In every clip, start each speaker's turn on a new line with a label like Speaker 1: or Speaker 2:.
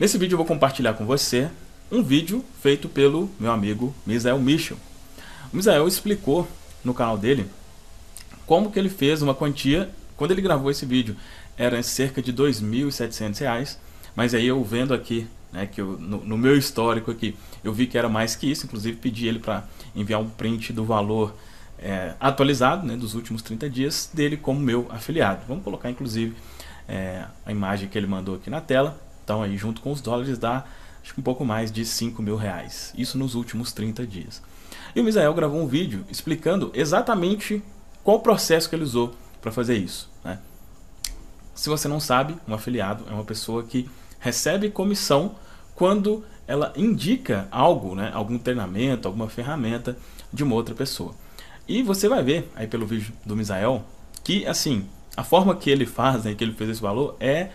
Speaker 1: Nesse vídeo eu vou compartilhar com você um vídeo feito pelo meu amigo Misael Michel. O Misael explicou no canal dele como que ele fez uma quantia quando ele gravou esse vídeo. Era cerca de R$ 2.700, mas aí eu vendo aqui, né, que eu, no, no, meu histórico aqui, eu vi que era mais que isso, inclusive pedi ele para enviar um print do valor é, atualizado, né, dos últimos 30 dias dele como meu afiliado. Vamos colocar inclusive é, a imagem que ele mandou aqui na tela então, aí junto com os dólares dá acho um pouco mais de 5 mil reais. Isso nos últimos 30 dias. E o Misael gravou um vídeo explicando exatamente qual o processo que ele usou para fazer isso. Né? Se você não sabe, um afiliado é uma pessoa que recebe comissão quando ela indica algo, né? algum treinamento, alguma ferramenta de uma outra pessoa. E você vai ver aí pelo vídeo do Misael que assim a forma que ele faz, né, que ele fez esse valor é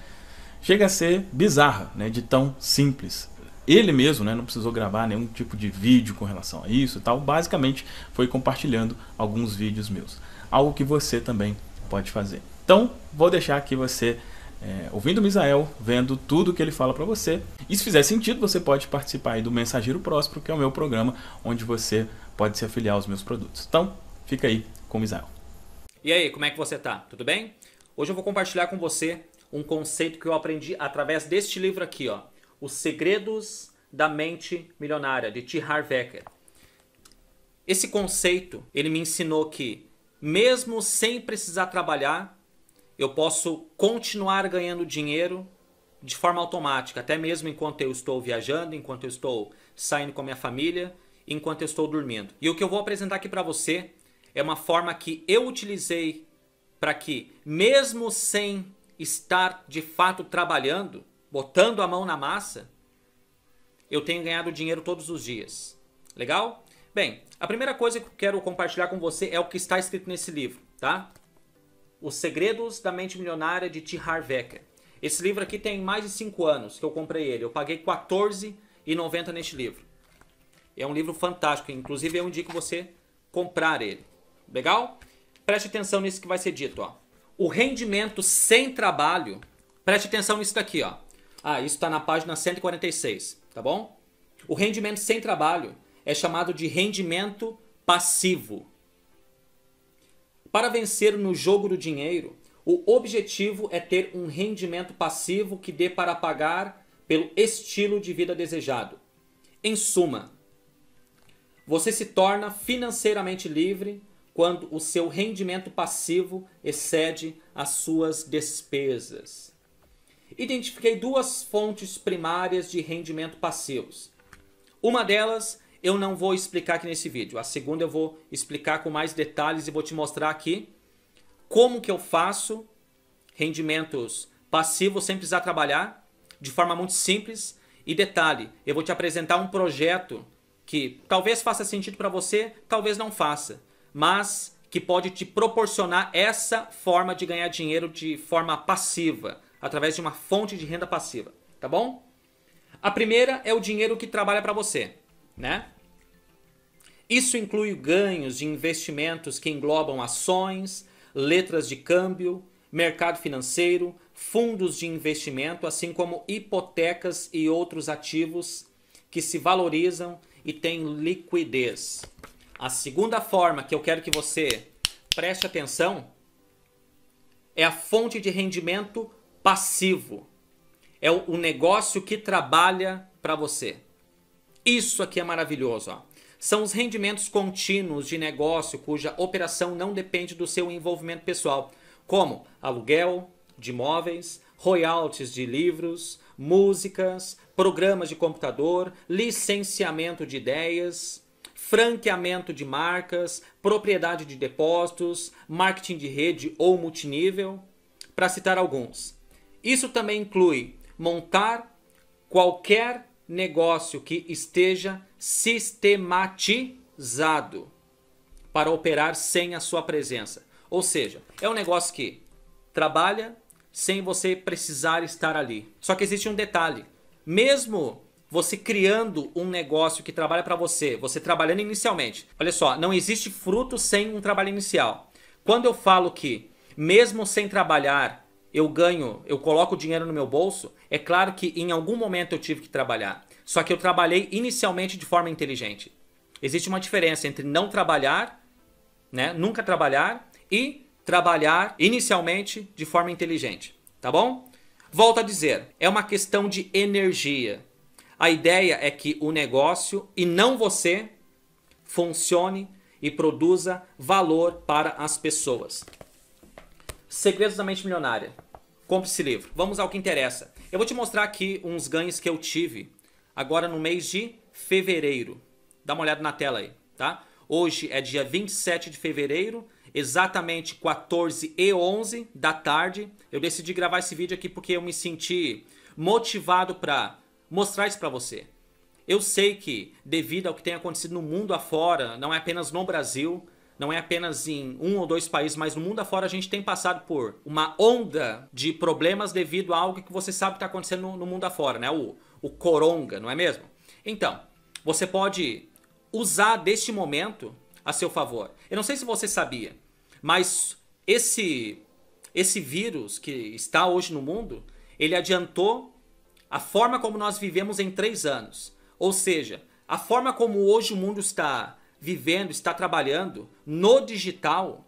Speaker 1: chega a ser bizarra, né, de tão simples. Ele mesmo né, não precisou gravar nenhum tipo de vídeo com relação a isso e tal, basicamente foi compartilhando alguns vídeos meus. Algo que você também pode fazer. Então, vou deixar aqui você é, ouvindo o Misael, vendo tudo que ele fala para você. E se fizer sentido, você pode participar do Mensageiro Próspero, que é o meu programa onde você pode se afiliar aos meus produtos. Então, fica aí com o Misael.
Speaker 2: E aí, como é que você tá? Tudo bem? Hoje eu vou compartilhar com você um conceito que eu aprendi através deste livro aqui, ó, Os Segredos da Mente Milionária, de T. Harv Eker. Esse conceito, ele me ensinou que mesmo sem precisar trabalhar, eu posso continuar ganhando dinheiro de forma automática, até mesmo enquanto eu estou viajando, enquanto eu estou saindo com a minha família, enquanto eu estou dormindo. E o que eu vou apresentar aqui para você é uma forma que eu utilizei para que, mesmo sem estar de fato trabalhando, botando a mão na massa, eu tenho ganhado dinheiro todos os dias. Legal? Bem, a primeira coisa que eu quero compartilhar com você é o que está escrito nesse livro, tá? Os Segredos da Mente Milionária de T. Harv Eker. Esse livro aqui tem mais de 5 anos que eu comprei ele. Eu paguei R$14,90 neste livro. É um livro fantástico, inclusive eu indico você comprar ele. Legal? Preste atenção nisso que vai ser dito, ó. O rendimento sem trabalho, preste atenção nisso daqui, ó. Ah, isso está na página 146, tá bom? O rendimento sem trabalho é chamado de rendimento passivo. Para vencer no jogo do dinheiro, o objetivo é ter um rendimento passivo que dê para pagar pelo estilo de vida desejado. Em suma, você se torna financeiramente livre quando o seu rendimento passivo excede as suas despesas. Identifiquei duas fontes primárias de rendimento passivos. Uma delas eu não vou explicar aqui nesse vídeo. A segunda eu vou explicar com mais detalhes e vou te mostrar aqui como que eu faço rendimentos passivos sem precisar trabalhar, de forma muito simples. E detalhe, eu vou te apresentar um projeto que talvez faça sentido para você, talvez não faça mas que pode te proporcionar essa forma de ganhar dinheiro de forma passiva, através de uma fonte de renda passiva, tá bom? A primeira é o dinheiro que trabalha para você, né? Isso inclui ganhos de investimentos que englobam ações, letras de câmbio, mercado financeiro, fundos de investimento, assim como hipotecas e outros ativos que se valorizam e têm liquidez. A segunda forma que eu quero que você preste atenção é a fonte de rendimento passivo. É o negócio que trabalha para você. Isso aqui é maravilhoso. Ó. São os rendimentos contínuos de negócio cuja operação não depende do seu envolvimento pessoal, como aluguel de imóveis, royalties de livros, músicas, programas de computador, licenciamento de ideias franqueamento de marcas, propriedade de depósitos, marketing de rede ou multinível, para citar alguns. Isso também inclui montar qualquer negócio que esteja sistematizado para operar sem a sua presença. Ou seja, é um negócio que trabalha sem você precisar estar ali. Só que existe um detalhe: mesmo você criando um negócio que trabalha para você, você trabalhando inicialmente. Olha só, não existe fruto sem um trabalho inicial. Quando eu falo que mesmo sem trabalhar, eu ganho, eu coloco dinheiro no meu bolso, é claro que em algum momento eu tive que trabalhar. Só que eu trabalhei inicialmente de forma inteligente. Existe uma diferença entre não trabalhar, né, nunca trabalhar e trabalhar inicialmente de forma inteligente, tá bom? Volto a dizer, é uma questão de energia. A ideia é que o negócio, e não você, funcione e produza valor para as pessoas. Segredos da Mente Milionária. Compre esse livro. Vamos ao que interessa. Eu vou te mostrar aqui uns ganhos que eu tive agora no mês de fevereiro. Dá uma olhada na tela aí, tá? Hoje é dia 27 de fevereiro, exatamente 14 e 11 da tarde. Eu decidi gravar esse vídeo aqui porque eu me senti motivado para mostrar isso para você. Eu sei que, devido ao que tem acontecido no mundo afora, não é apenas no Brasil, não é apenas em um ou dois países, mas no mundo afora a gente tem passado por uma onda de problemas devido a algo que você sabe que está acontecendo no, mundo afora, né? O, o coronga, não é mesmo? Então, você pode usar deste momento a seu favor. Eu não sei se você sabia, mas esse, esse vírus que está hoje no mundo, ele adiantou a forma como nós vivemos em três anos. Ou seja, a forma como hoje o mundo está vivendo, está trabalhando no digital,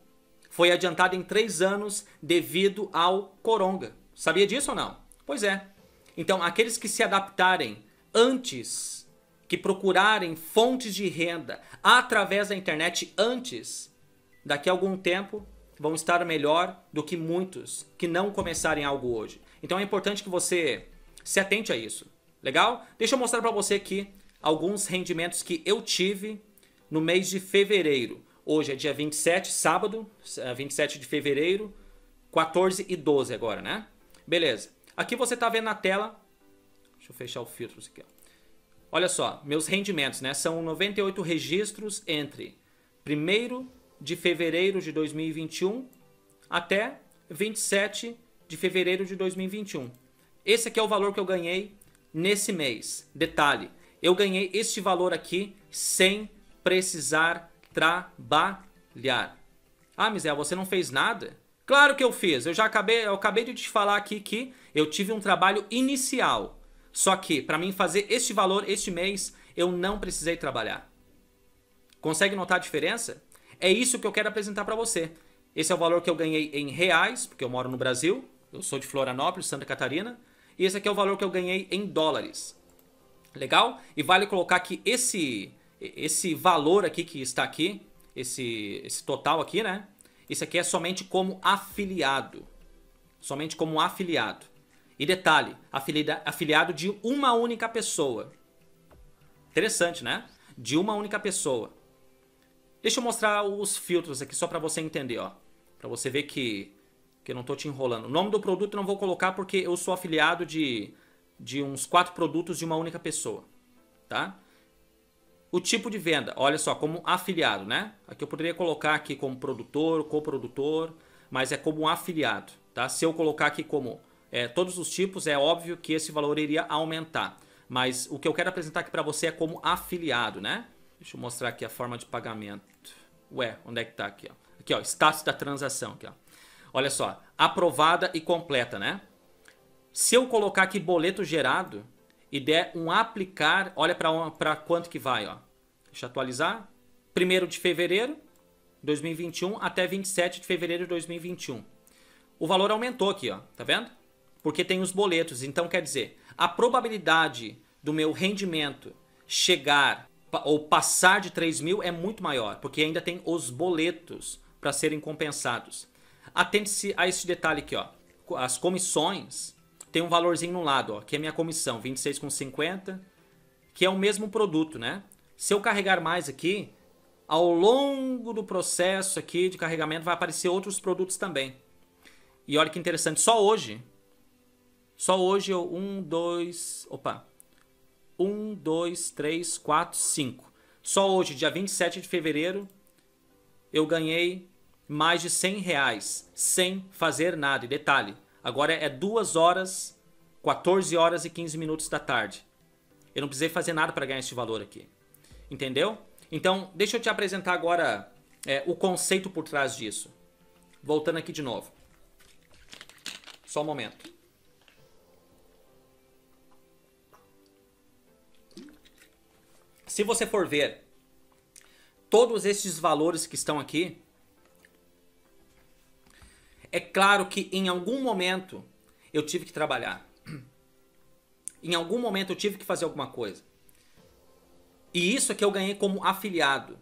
Speaker 2: foi adiantada em três anos devido ao coronga. Sabia disso ou não? Pois é. Então, aqueles que se adaptarem antes, que procurarem fontes de renda através da internet antes, daqui a algum tempo vão estar melhor do que muitos que não começarem algo hoje. Então é importante que você se atente a isso. Legal? Deixa eu mostrar para você aqui alguns rendimentos que eu tive no mês de fevereiro. Hoje é dia 27, sábado, 27 eh, de fevereiro, 14 e 12 agora, né? Beleza. Aqui você está vendo na tela. Deixa eu fechar o filtro aqui. Ó. Olha só, meus rendimentos, né? São 98 registros entre 1 de fevereiro de 2021 até 27 de fevereiro de 2021. Esse aqui é o valor que eu ganhei nesse mês. Detalhe, eu ganhei este valor aqui sem precisar trabalhar. Ah, Misé, você não fez nada? Claro que eu fiz. Eu já acabei, eu acabei de te falar aqui que eu tive um trabalho inicial. Só que para mim fazer este valor este mês, eu não precisei trabalhar. Consegue notar a diferença? É isso que eu quero apresentar para você. Esse é o valor que eu ganhei em reais, porque eu moro no Brasil, eu sou de Florianópolis, Santa Catarina. E esse aqui é o valor que eu ganhei em dólares. Legal? E vale colocar que esse, esse valor aqui que está aqui, esse, esse total aqui, né? Isso aqui é somente como afiliado. Somente como afiliado. E detalhe, afiliado de uma única pessoa. Interessante, né? De uma única pessoa. Deixa eu mostrar os filtros aqui só para você entender, ó. Para você ver que que eu não tô te enrolando. O nome do produto eu não vou colocar porque eu sou afiliado de, de uns quatro produtos de uma única pessoa, tá? O tipo de venda, olha só, como afiliado, né? Aqui eu poderia colocar aqui como produtor, coprodutor, mas é como afiliado, tá? Se eu colocar aqui como é, todos os tipos, é óbvio que esse valor iria aumentar. Mas o que eu quero apresentar aqui para você é como afiliado, né? Deixa eu mostrar aqui a forma de pagamento. Ué, onde é que tá aqui, ó? Aqui, ó, status da transação, aqui, ó. Olha só, aprovada e completa, né? Se eu colocar aqui boleto gerado e der um aplicar, olha para quanto que vai, ó. Deixa eu atualizar. 1 de fevereiro de 2021 até 27 de fevereiro de 2021. O valor aumentou aqui, ó, tá vendo? Porque tem os boletos, então quer dizer, a probabilidade do meu rendimento chegar ou passar de 3 mil é muito maior, porque ainda tem os boletos para serem compensados. Atente-se a esse detalhe aqui, ó. As comissões tem um valorzinho no lado, ó, que é minha comissão, 26,50, que é o mesmo produto, né? Se eu carregar mais aqui, ao longo do processo aqui de carregamento vai aparecer outros produtos também. E olha que interessante, só hoje, só hoje eu, um, dois, opa, um, dois, três, quatro, cinco. Só hoje, dia 27 de fevereiro, eu ganhei mais de 100 reais sem fazer nada. E detalhe, agora é 2 horas, 14 horas e 15 minutos da tarde. Eu não precisei fazer nada para ganhar esse valor aqui. Entendeu? Então, deixa eu te apresentar agora é, o conceito por trás disso. Voltando aqui de novo. Só um momento. Se você for ver todos esses valores que estão aqui, é claro que em algum momento eu tive que trabalhar. Em algum momento eu tive que fazer alguma coisa. E isso é que eu ganhei como afiliado.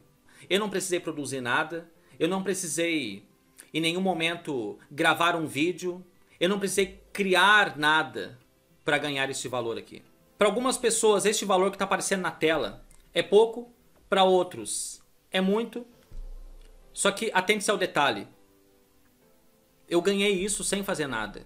Speaker 2: Eu não precisei produzir nada, eu não precisei em nenhum momento gravar um vídeo, eu não precisei criar nada para ganhar esse valor aqui. Para algumas pessoas, este valor que está aparecendo na tela é pouco, para outros é muito. Só que atente-se ao detalhe eu ganhei isso sem fazer nada.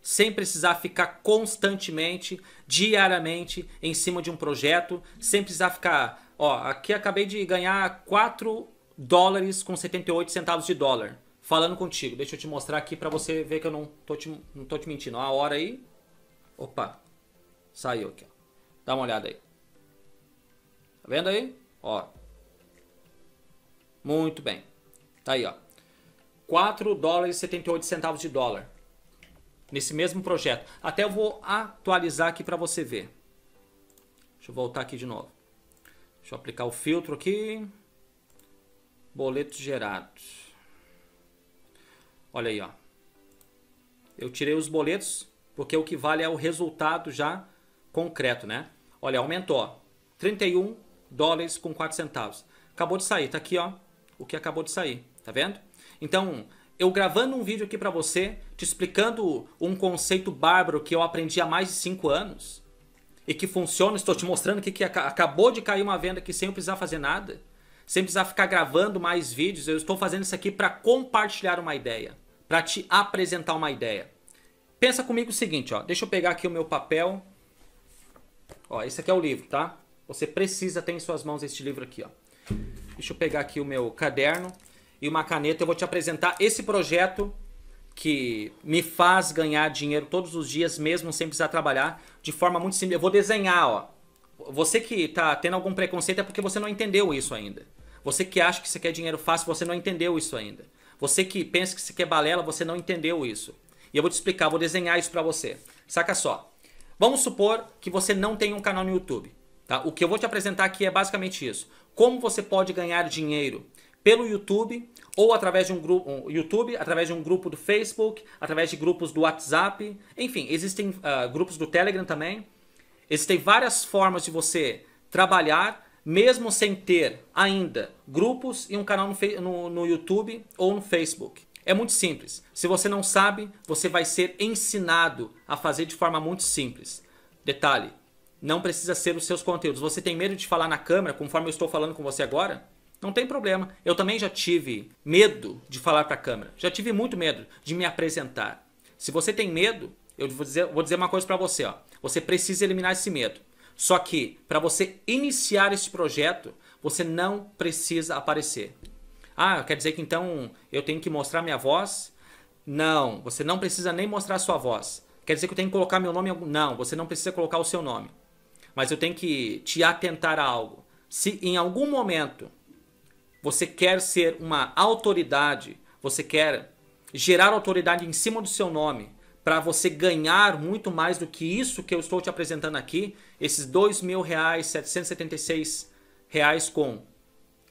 Speaker 2: Sem precisar ficar constantemente, diariamente, em cima de um projeto, sem precisar ficar, ó, aqui acabei de ganhar 4 dólares com 78 centavos de dólar falando contigo. Deixa eu te mostrar aqui para você ver que eu não tô te, não tô te mentindo. A hora aí. Opa. Saiu aqui, ó. Dá uma olhada aí. Tá vendo aí? Ó. Muito bem. Tá aí, ó. 4 dólares e 78 centavos de dólar. Nesse mesmo projeto. Até eu vou atualizar aqui para você ver. Deixa eu voltar aqui de novo. Deixa eu aplicar o filtro aqui. Boletos gerados. Olha aí, ó. Eu tirei os boletos porque o que vale é o resultado já concreto, né? Olha, aumentou. Ó. 31 dólares com 4 centavos. Acabou de sair, tá aqui, ó, o que acabou de sair, tá vendo? Então, eu gravando um vídeo aqui para você, te explicando um conceito bárbaro que eu aprendi há mais de 5 anos e que funciona, estou te mostrando que, que acabou de cair uma venda aqui sem eu precisar fazer nada, sem precisar ficar gravando mais vídeos, eu estou fazendo isso aqui para compartilhar uma ideia, para te apresentar uma ideia. Pensa comigo o seguinte, ó, deixa eu pegar aqui o meu papel. Ó, esse aqui é o livro, tá? Você precisa ter em suas mãos este livro aqui, ó. Deixa eu pegar aqui o meu caderno e uma caneta, eu vou te apresentar esse projeto que me faz ganhar dinheiro todos os dias, mesmo sem precisar trabalhar, de forma muito simples. Eu vou desenhar, ó. Você que está tendo algum preconceito é porque você não entendeu isso ainda. Você que acha que você quer dinheiro fácil, você não entendeu isso ainda. Você que pensa que você quer balela, você não entendeu isso. E eu vou te explicar, vou desenhar isso para você. Saca só. Vamos supor que você não tem um canal no YouTube. Tá? O que eu vou te apresentar aqui é basicamente isso. Como você pode ganhar dinheiro pelo YouTube ou através de um grupo um, YouTube, através de um grupo do Facebook, através de grupos do WhatsApp, enfim, existem uh, grupos do Telegram também. Existem várias formas de você trabalhar, mesmo sem ter ainda grupos e um canal no, no, no YouTube ou no Facebook. É muito simples. Se você não sabe, você vai ser ensinado a fazer de forma muito simples. Detalhe: não precisa ser os seus conteúdos. Você tem medo de falar na câmera, conforme eu estou falando com você agora? Não tem problema. Eu também já tive medo de falar para a câmera. Já tive muito medo de me apresentar. Se você tem medo, eu vou dizer, vou dizer uma coisa para você, ó. Você precisa eliminar esse medo. Só que para você iniciar esse projeto, você não precisa aparecer. Ah, quer dizer que então eu tenho que mostrar minha voz? Não, você não precisa nem mostrar sua voz. Quer dizer que eu tenho que colocar meu nome? Não, você não precisa colocar o seu nome. Mas eu tenho que te atentar a algo. Se em algum momento você quer ser uma autoridade, você quer gerar autoridade em cima do seu nome, para você ganhar muito mais do que isso que eu estou te apresentando aqui, esses dois mil reais, 776 reais com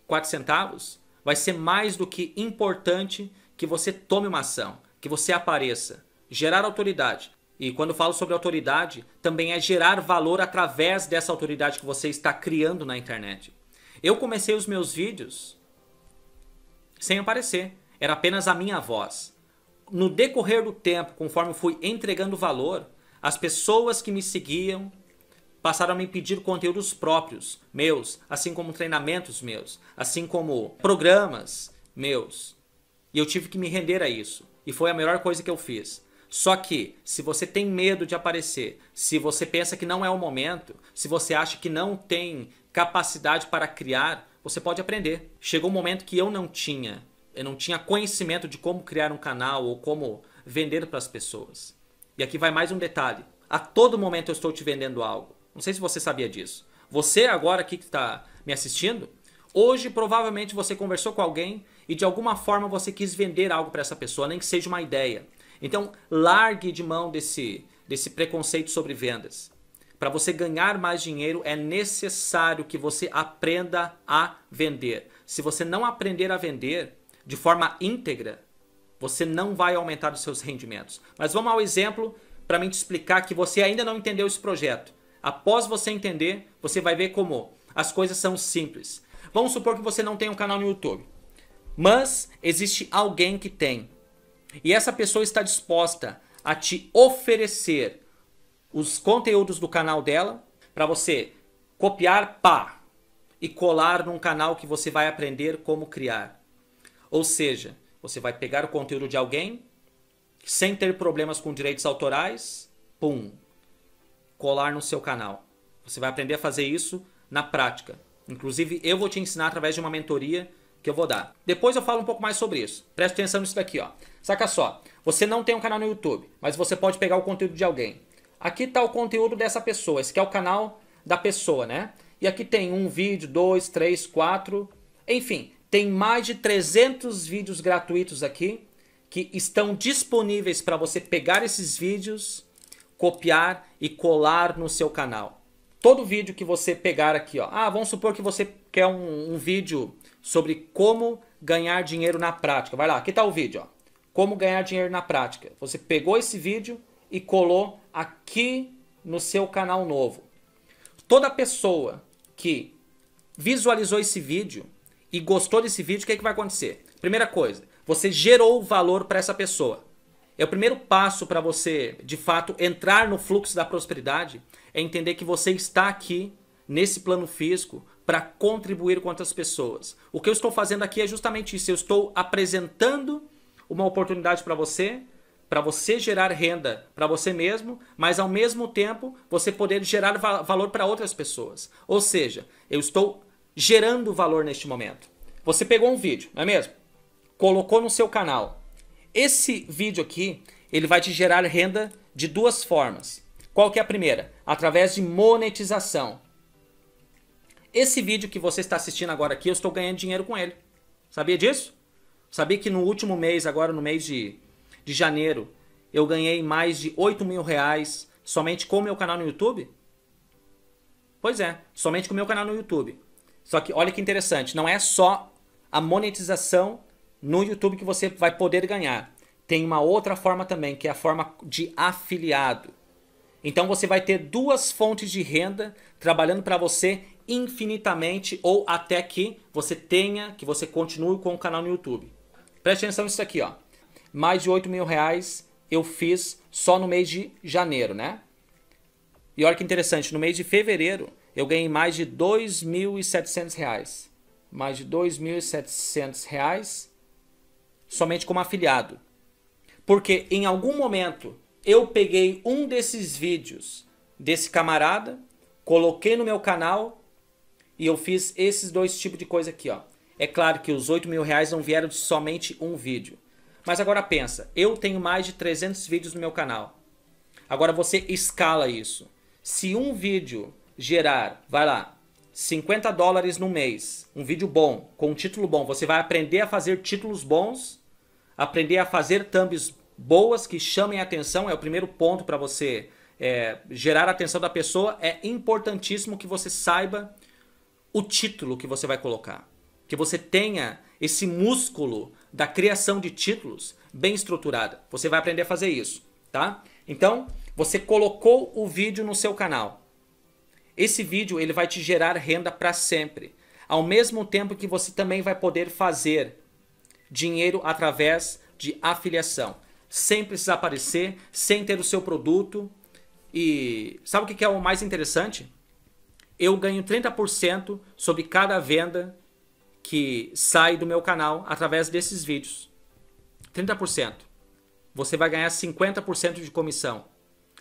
Speaker 2: quatro centavos, vai ser mais do que importante que você tome uma ação, que você apareça, gerar autoridade. E quando falo sobre autoridade, também é gerar valor através dessa autoridade que você está criando na internet. Eu comecei os meus vídeos sem aparecer. Era apenas a minha voz. No decorrer do tempo, conforme fui entregando valor, as pessoas que me seguiam passaram a me pedir conteúdos próprios, meus, assim como treinamentos meus, assim como programas meus. E eu tive que me render a isso. E foi a melhor coisa que eu fiz. Só que, se você tem medo de aparecer, se você pensa que não é o momento, se você acha que não tem capacidade para criar, você pode aprender. Chegou um momento que eu não tinha, eu não tinha conhecimento de como criar um canal ou como vender para as pessoas. E aqui vai mais um detalhe. A todo momento eu estou te vendendo algo. Não sei se você sabia disso. Você agora aqui que está me assistindo, hoje provavelmente você conversou com alguém e de alguma forma você quis vender algo para essa pessoa, nem que seja uma ideia. Então largue de mão desse, desse preconceito sobre vendas. Para você ganhar mais dinheiro, é necessário que você aprenda a vender. Se você não aprender a vender de forma íntegra, você não vai aumentar os seus rendimentos. Mas vamos ao exemplo para mim te explicar que você ainda não entendeu esse projeto. Após você entender, você vai ver como as coisas são simples. Vamos supor que você não tem um canal no YouTube, mas existe alguém que tem. E essa pessoa está disposta a te oferecer os conteúdos do canal dela para você copiar, pá, e colar num canal que você vai aprender como criar. Ou seja, você vai pegar o conteúdo de alguém sem ter problemas com direitos autorais, pum, colar no seu canal. Você vai aprender a fazer isso na prática. Inclusive, eu vou te ensinar através de uma mentoria que eu vou dar. Depois eu falo um pouco mais sobre isso. Presta atenção nisso daqui, ó. Saca só, você não tem um canal no YouTube, mas você pode pegar o conteúdo de alguém aqui está o conteúdo dessa pessoa, esse é o canal da pessoa, né? E aqui tem um vídeo, dois, três, quatro, enfim, tem mais de 300 vídeos gratuitos aqui que estão disponíveis para você pegar esses vídeos, copiar e colar no seu canal. Todo vídeo que você pegar aqui, ó. Ah, vamos supor que você quer um, um vídeo sobre como ganhar dinheiro na prática. Vai lá, aqui está o vídeo, ó. Como ganhar dinheiro na prática. Você pegou esse vídeo, e colou aqui no seu canal novo. Toda pessoa que visualizou esse vídeo e gostou desse vídeo, o que, é que vai acontecer? Primeira coisa, você gerou valor para essa pessoa. É o primeiro passo para você, de fato, entrar no fluxo da prosperidade, é entender que você está aqui nesse plano físico para contribuir com outras pessoas. O que eu estou fazendo aqui é justamente isso, eu estou apresentando uma oportunidade para você para você gerar renda para você mesmo, mas ao mesmo tempo você poder gerar va valor para outras pessoas. Ou seja, eu estou gerando valor neste momento. Você pegou um vídeo, não é mesmo? Colocou no seu canal. Esse vídeo aqui, ele vai te gerar renda de duas formas. Qual que é a primeira? Através de monetização. Esse vídeo que você está assistindo agora aqui, eu estou ganhando dinheiro com ele. Sabia disso? Sabia que no último mês, agora no mês de de janeiro eu ganhei mais de 8 mil reais somente com o meu canal no YouTube? Pois é, somente com o meu canal no YouTube. Só que olha que interessante, não é só a monetização no YouTube que você vai poder ganhar. Tem uma outra forma também, que é a forma de afiliado. Então você vai ter duas fontes de renda trabalhando para você infinitamente ou até que você tenha, que você continue com o canal no YouTube. Preste atenção nisso aqui, ó mais de 8 mil reais eu fiz só no mês de janeiro, né? E olha que interessante, no mês de fevereiro eu ganhei mais de 2.700 reais. Mais de 2.700 reais somente como afiliado. Porque em algum momento eu peguei um desses vídeos desse camarada, coloquei no meu canal e eu fiz esses dois tipos de coisa aqui, ó. É claro que os 8 mil reais não vieram de somente um vídeo. Mas agora pensa, eu tenho mais de 300 vídeos no meu canal. Agora você escala isso. Se um vídeo gerar, vai lá, 50 dólares no mês, um vídeo bom, com um título bom, você vai aprender a fazer títulos bons, aprender a fazer thumbs boas que chamem a atenção, é o primeiro ponto para você é, gerar a atenção da pessoa, é importantíssimo que você saiba o título que você vai colocar. Que você tenha esse músculo da criação de títulos bem estruturada. Você vai aprender a fazer isso, tá? Então, você colocou o vídeo no seu canal. Esse vídeo ele vai te gerar renda para sempre, ao mesmo tempo que você também vai poder fazer dinheiro através de afiliação, sem precisar aparecer, sem ter o seu produto. E sabe o que é o mais interessante? Eu ganho 30% sobre cada venda que sai do meu canal através desses vídeos. 30%. Você vai ganhar 50% de comissão.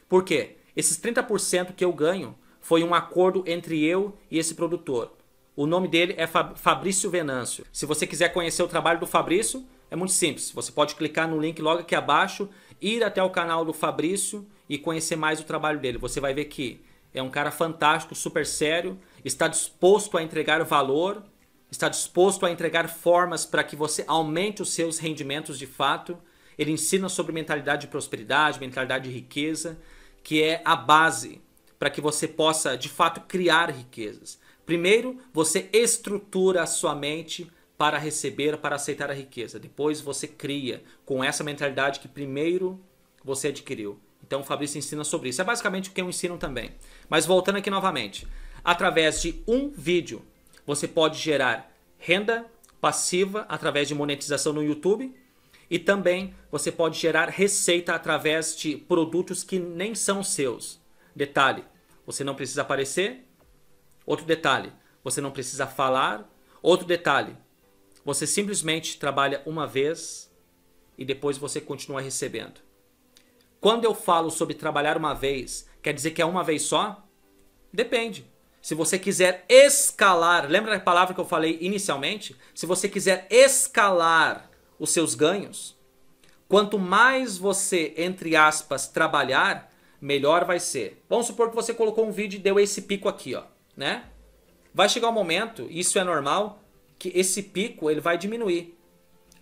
Speaker 2: Por quê? Esses 30% que eu ganho foi um acordo entre eu e esse produtor. O nome dele é Fabrício Venâncio. Se você quiser conhecer o trabalho do Fabrício, é muito simples. Você pode clicar no link logo aqui abaixo, ir até o canal do Fabrício e conhecer mais o trabalho dele. Você vai ver que é um cara fantástico, super sério, está disposto a entregar valor está disposto a entregar formas para que você aumente os seus rendimentos de fato. Ele ensina sobre mentalidade de prosperidade, mentalidade de riqueza, que é a base para que você possa de fato criar riquezas. Primeiro, você estrutura a sua mente para receber, para aceitar a riqueza. Depois você cria com essa mentalidade que primeiro você adquiriu. Então o Fabrício ensina sobre isso. É basicamente o que eu ensino também. Mas voltando aqui novamente, através de um vídeo você pode gerar renda passiva através de monetização no YouTube e também você pode gerar receita através de produtos que nem são seus. Detalhe: você não precisa aparecer. Outro detalhe: você não precisa falar. Outro detalhe: você simplesmente trabalha uma vez e depois você continua recebendo. Quando eu falo sobre trabalhar uma vez, quer dizer que é uma vez só? Depende se você quiser escalar, lembra a palavra que eu falei inicialmente? Se você quiser escalar os seus ganhos, quanto mais você, entre aspas, trabalhar, melhor vai ser. Vamos supor que você colocou um vídeo e deu esse pico aqui, ó, né? Vai chegar um momento, isso é normal, que esse pico ele vai diminuir.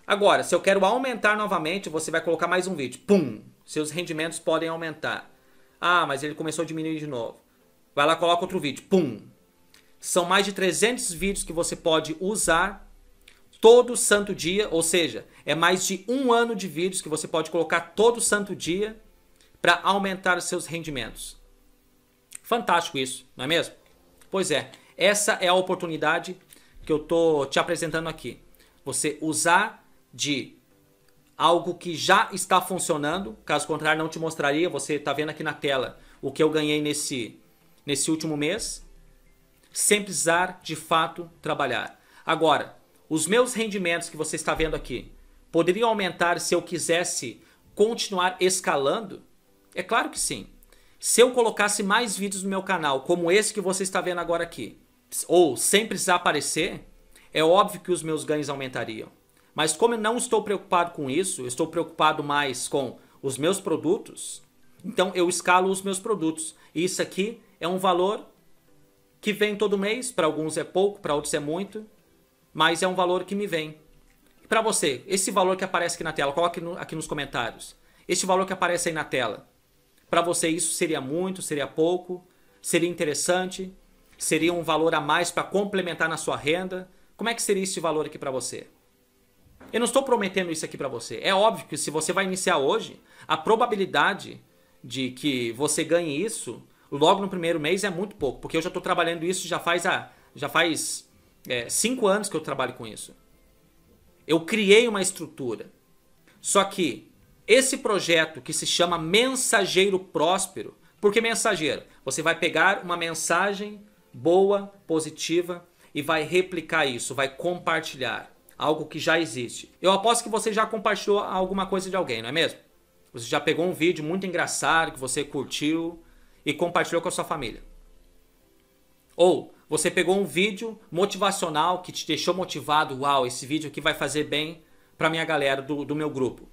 Speaker 2: Agora, se eu quero aumentar novamente, você vai colocar mais um vídeo. Pum! Seus rendimentos podem aumentar. Ah, mas ele começou a diminuir de novo. Vai lá, coloca outro vídeo. Pum! São mais de 300 vídeos que você pode usar todo santo dia, ou seja, é mais de um ano de vídeos que você pode colocar todo santo dia para aumentar os seus rendimentos. Fantástico isso, não é mesmo? Pois é, essa é a oportunidade que eu estou te apresentando aqui. Você usar de algo que já está funcionando, caso contrário não te mostraria, você está vendo aqui na tela o que eu ganhei nesse nesse último mês, sem precisar de fato trabalhar. Agora, os meus rendimentos que você está vendo aqui poderiam aumentar se eu quisesse continuar escalando? É claro que sim. Se eu colocasse mais vídeos no meu canal, como esse que você está vendo agora aqui, ou sem precisar aparecer, é óbvio que os meus ganhos aumentariam. Mas como eu não estou preocupado com isso, eu estou preocupado mais com os meus produtos, então eu escalo os meus produtos. E isso aqui é um valor que vem todo mês, para alguns é pouco, para outros é muito, mas é um valor que me vem. Para você, esse valor que aparece aqui na tela, coloque no, aqui nos comentários. Esse valor que aparece aí na tela, para você isso seria muito, seria pouco, seria interessante, seria um valor a mais para complementar na sua renda? Como é que seria esse valor aqui para você? Eu não estou prometendo isso aqui para você. É óbvio que se você vai iniciar hoje, a probabilidade de que você ganhe isso logo no primeiro mês é muito pouco, porque eu já estou trabalhando isso já faz, a, já faz é, cinco anos que eu trabalho com isso. Eu criei uma estrutura. Só que esse projeto que se chama Mensageiro Próspero, por que mensageiro? Você vai pegar uma mensagem boa, positiva e vai replicar isso, vai compartilhar algo que já existe. Eu aposto que você já compartilhou alguma coisa de alguém, não é mesmo? Você já pegou um vídeo muito engraçado que você curtiu, e compartilhou com a sua família. Ou você pegou um vídeo motivacional que te deixou motivado, uau, esse vídeo aqui vai fazer bem para minha galera do, do meu grupo.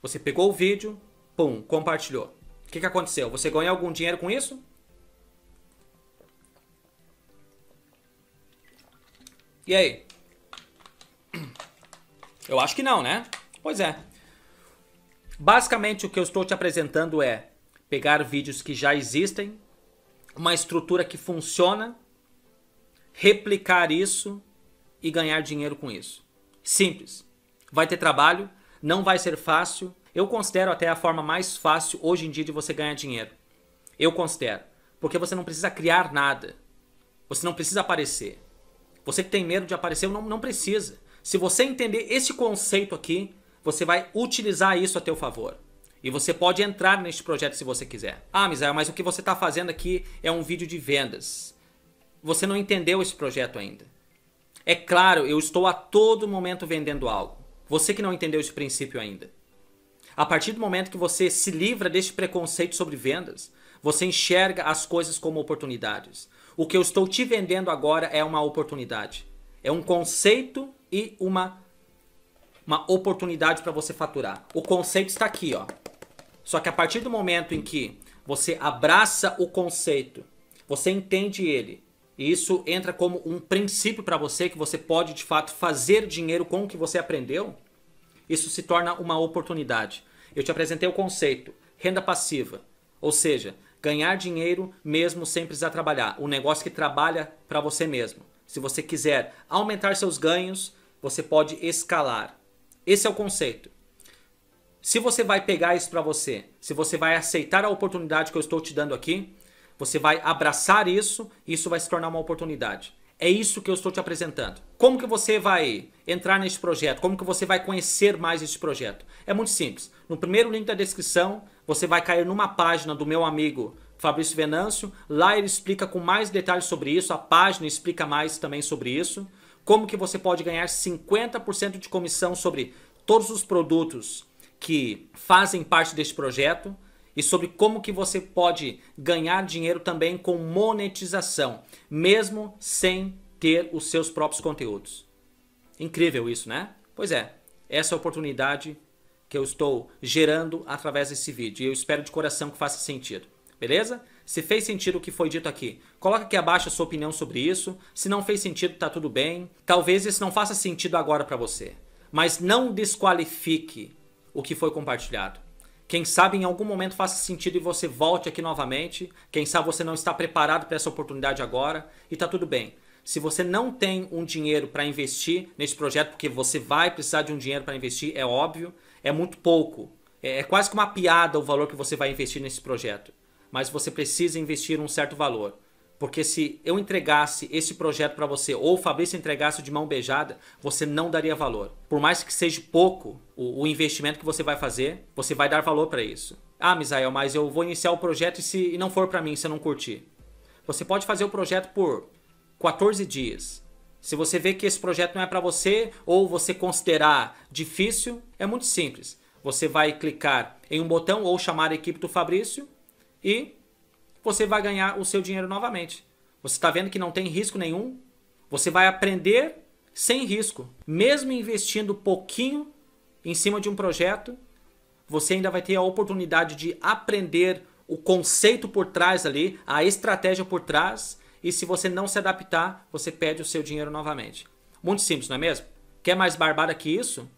Speaker 2: Você pegou o vídeo, pum, compartilhou. O que, que aconteceu? Você ganhou algum dinheiro com isso? E aí? Eu acho que não, né? Pois é. Basicamente o que eu estou te apresentando é pegar vídeos que já existem, uma estrutura que funciona, replicar isso e ganhar dinheiro com isso. Simples. Vai ter trabalho, não vai ser fácil. Eu considero até a forma mais fácil hoje em dia de você ganhar dinheiro. Eu considero. Porque você não precisa criar nada. Você não precisa aparecer. Você que tem medo de aparecer, não, não precisa. Se você entender esse conceito aqui, você vai utilizar isso a teu favor. E você pode entrar neste projeto se você quiser. Ah, Misael, mas o que você está fazendo aqui é um vídeo de vendas. Você não entendeu esse projeto ainda. É claro, eu estou a todo momento vendendo algo. Você que não entendeu esse princípio ainda. A partir do momento que você se livra deste preconceito sobre vendas, você enxerga as coisas como oportunidades. O que eu estou te vendendo agora é uma oportunidade. É um conceito e uma, uma oportunidade para você faturar. O conceito está aqui, ó. Só que a partir do momento em que você abraça o conceito, você entende ele, e isso entra como um princípio para você que você pode de fato fazer dinheiro com o que você aprendeu, isso se torna uma oportunidade. Eu te apresentei o conceito, renda passiva, ou seja, ganhar dinheiro mesmo sem precisar trabalhar, um negócio que trabalha para você mesmo. Se você quiser aumentar seus ganhos, você pode escalar. Esse é o conceito. Se você vai pegar isso para você, se você vai aceitar a oportunidade que eu estou te dando aqui, você vai abraçar isso, isso vai se tornar uma oportunidade. É isso que eu estou te apresentando. Como que você vai entrar neste projeto? Como que você vai conhecer mais este projeto? É muito simples. No primeiro link da descrição, você vai cair numa página do meu amigo Fabrício Venâncio. Lá ele explica com mais detalhes sobre isso. A página explica mais também sobre isso. Como que você pode ganhar 50% de comissão sobre todos os produtos que fazem parte deste projeto e sobre como que você pode ganhar dinheiro também com monetização, mesmo sem ter os seus próprios conteúdos. Incrível isso, né? Pois é, essa é a oportunidade que eu estou gerando através desse vídeo. E eu espero de coração que faça sentido. Beleza? Se fez sentido o que foi dito aqui, coloca aqui abaixo a sua opinião sobre isso. Se não fez sentido, tá tudo bem. Talvez isso não faça sentido agora para você. Mas não desqualifique o que foi compartilhado. Quem sabe em algum momento faça sentido e você volte aqui novamente. Quem sabe você não está preparado para essa oportunidade agora e tá tudo bem. Se você não tem um dinheiro para investir nesse projeto, porque você vai precisar de um dinheiro para investir, é óbvio, é muito pouco. É, é quase que uma piada o valor que você vai investir nesse projeto. Mas você precisa investir um certo valor. Porque se eu entregasse esse projeto para você ou o Fabrício entregasse de mão beijada, você não daria valor. Por mais que seja pouco o, o investimento que você vai fazer, você vai dar valor para isso. Ah, Misael, mas eu vou iniciar o projeto e se e não for para mim, se eu não curtir. Você pode fazer o projeto por 14 dias. Se você vê que esse projeto não é para você ou você considerar difícil, é muito simples. Você vai clicar em um botão ou chamar a equipe do Fabrício e você vai ganhar o seu dinheiro novamente. Você está vendo que não tem risco nenhum? Você vai aprender sem risco. Mesmo investindo pouquinho em cima de um projeto, você ainda vai ter a oportunidade de aprender o conceito por trás ali, a estratégia por trás, e se você não se adaptar, você perde o seu dinheiro novamente. Muito simples, não é mesmo? Quer mais barbada que isso?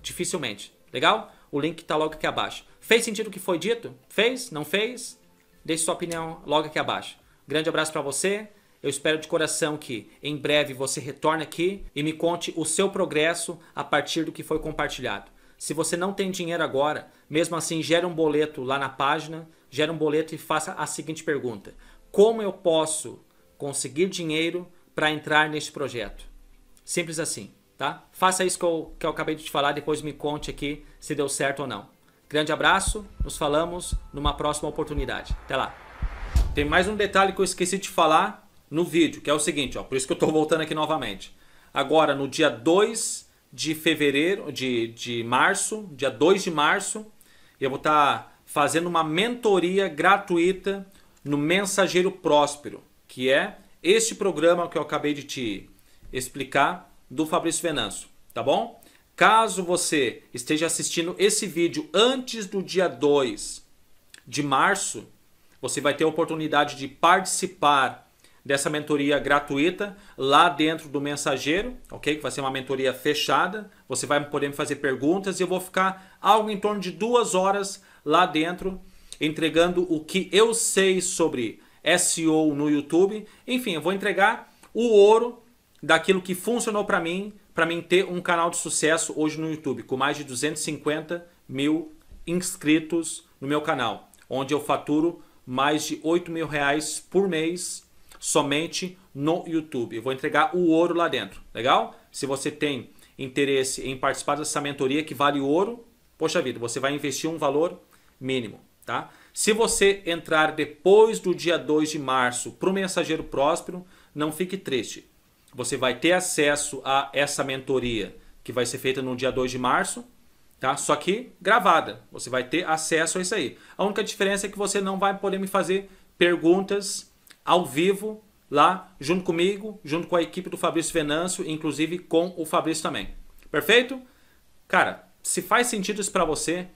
Speaker 2: Dificilmente. Legal? O link está logo aqui abaixo. Fez sentido o que foi dito? Fez? Não fez? deixe sua opinião logo aqui abaixo. Grande abraço para você. Eu espero de coração que em breve você retorne aqui e me conte o seu progresso a partir do que foi compartilhado. Se você não tem dinheiro agora, mesmo assim gera um boleto lá na página, gera um boleto e faça a seguinte pergunta: Como eu posso conseguir dinheiro para entrar neste projeto? Simples assim, tá? Faça isso que eu, que eu acabei de te falar, depois me conte aqui se deu certo ou não. Grande abraço, nos falamos numa próxima oportunidade. Até lá. Tem mais um detalhe que eu esqueci de falar no vídeo, que é o seguinte, ó, por isso que eu estou voltando aqui novamente. Agora, no dia 2 de fevereiro, de, de março, dia 2 de março, eu vou estar tá fazendo uma mentoria gratuita no Mensageiro Próspero, que é este programa que eu acabei de te explicar do Fabrício Venanço, tá bom? Caso você esteja assistindo esse vídeo antes do dia 2 de março, você vai ter a oportunidade de participar dessa mentoria gratuita lá dentro do mensageiro, ok? Que vai ser uma mentoria fechada. Você vai poder me fazer perguntas e eu vou ficar algo em torno de duas horas lá dentro, entregando o que eu sei sobre SEO no YouTube. Enfim, eu vou entregar o ouro daquilo que funcionou para mim para mim ter um canal de sucesso hoje no YouTube, com mais de 250 mil inscritos no meu canal, onde eu faturo mais de 8 mil reais por mês somente no YouTube. Eu vou entregar o ouro lá dentro, legal? Se você tem interesse em participar dessa mentoria que vale ouro, poxa vida, você vai investir um valor mínimo, tá? Se você entrar depois do dia 2 de março para o Mensageiro Próspero, não fique triste você vai ter acesso a essa mentoria que vai ser feita no dia 2 de março, tá? Só que gravada. Você vai ter acesso a isso aí. A única diferença é que você não vai poder me fazer perguntas ao vivo lá junto comigo, junto com a equipe do Fabrício Venâncio, inclusive com o Fabrício também. Perfeito? Cara, se faz sentido isso para você,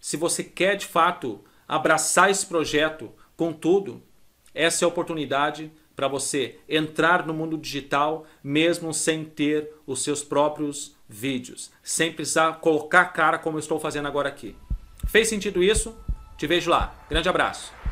Speaker 2: se você quer de fato abraçar esse projeto com tudo, essa é a oportunidade para você entrar no mundo digital mesmo sem ter os seus próprios vídeos, sem precisar colocar cara como eu estou fazendo agora aqui. Fez sentido isso?
Speaker 1: Te vejo lá. Grande abraço.